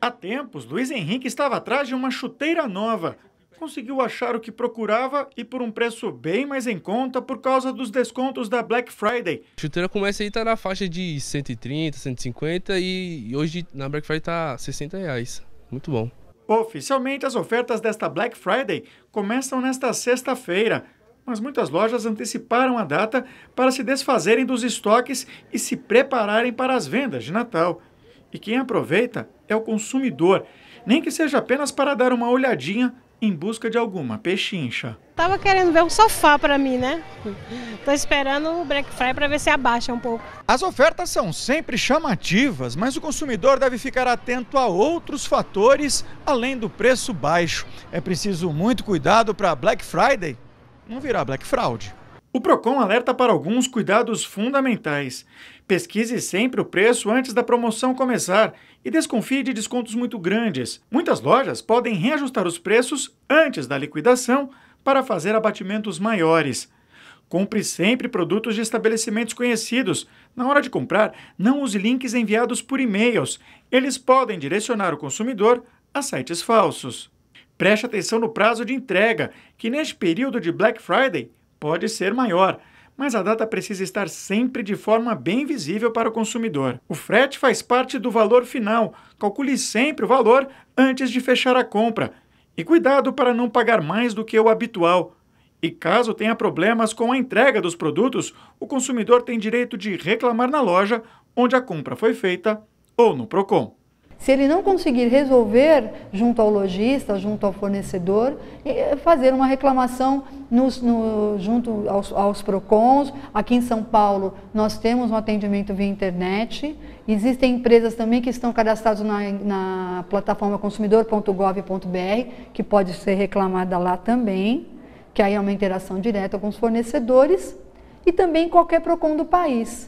Há tempos, Luiz Henrique estava atrás de uma chuteira nova. Conseguiu achar o que procurava e por um preço bem mais em conta por causa dos descontos da Black Friday. A chuteira começa aí tá na faixa de 130, 150 e hoje na Black Friday tá 60 reais. Muito bom. Oficialmente, as ofertas desta Black Friday começam nesta sexta-feira, mas muitas lojas anteciparam a data para se desfazerem dos estoques e se prepararem para as vendas de Natal. E quem aproveita é o consumidor, nem que seja apenas para dar uma olhadinha em busca de alguma pechincha. Tava querendo ver um sofá para mim, né? Tô esperando o Black Friday para ver se abaixa um pouco. As ofertas são sempre chamativas, mas o consumidor deve ficar atento a outros fatores além do preço baixo. É preciso muito cuidado para Black Friday não virar Black Fraud. O Procon alerta para alguns cuidados fundamentais. Pesquise sempre o preço antes da promoção começar e desconfie de descontos muito grandes. Muitas lojas podem reajustar os preços antes da liquidação para fazer abatimentos maiores. Compre sempre produtos de estabelecimentos conhecidos. Na hora de comprar, não use links enviados por e-mails. Eles podem direcionar o consumidor a sites falsos. Preste atenção no prazo de entrega, que neste período de Black Friday pode ser maior, mas a data precisa estar sempre de forma bem visível para o consumidor. O frete faz parte do valor final. Calcule sempre o valor antes de fechar a compra. E cuidado para não pagar mais do que o habitual. E caso tenha problemas com a entrega dos produtos, o consumidor tem direito de reclamar na loja onde a compra foi feita ou no Procon. Se ele não conseguir resolver junto ao lojista, junto ao fornecedor, eh, fazer uma reclamação nos, no, junto aos, aos PROCONs. Aqui em São Paulo, nós temos um atendimento via internet. Existem empresas também que estão cadastradas na, na plataforma consumidor.gov.br, que pode ser reclamada lá também, que aí é uma interação direta com os fornecedores e também qualquer PROCON do país.